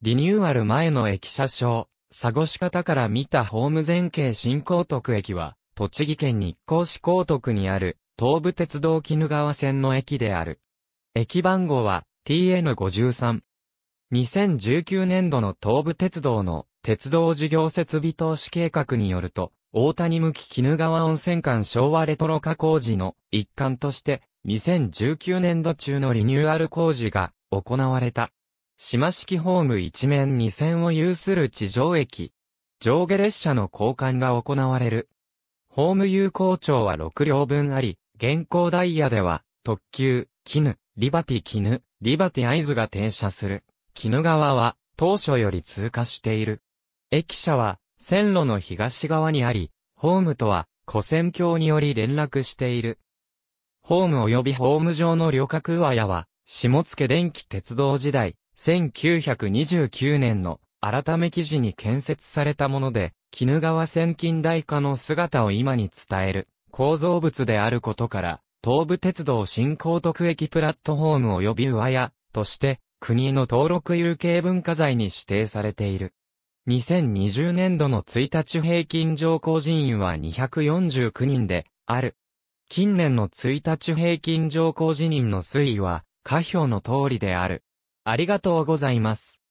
リニューアル前の駅舎証、佐護市方から見たホーム前景新高徳駅は、栃木県日光市高徳にある、東武鉄道絹川線の駅である。駅番号は TN53。2019年度の東武鉄道の鉄道事業設備投資計画によると、大谷向き絹川温泉間昭和レトロ化工事の一環として、2019年度中のリニューアル工事が行われた。島式ホーム一面二線を有する地上駅。上下列車の交換が行われる。ホーム有効長は6両分あり、現行ダイヤでは、特急、絹、リバティ絹、リバティ合図が停車する。絹川は、当初より通過している。駅舎は、線路の東側にあり、ホームとは、古線橋により連絡している。ホーム及びホーム上の旅客和屋は、下野電気鉄道時代、1929年の改め記事に建設されたもので、絹川線近代化の姿を今に伝える構造物であることから、東武鉄道新高徳駅プラットホーム及び上屋として国の登録有形文化財に指定されている。2020年度の1日平均乗降人員は249人である。近年の1日平均乗降人員の推移は下表の通りである。ありがとうございます。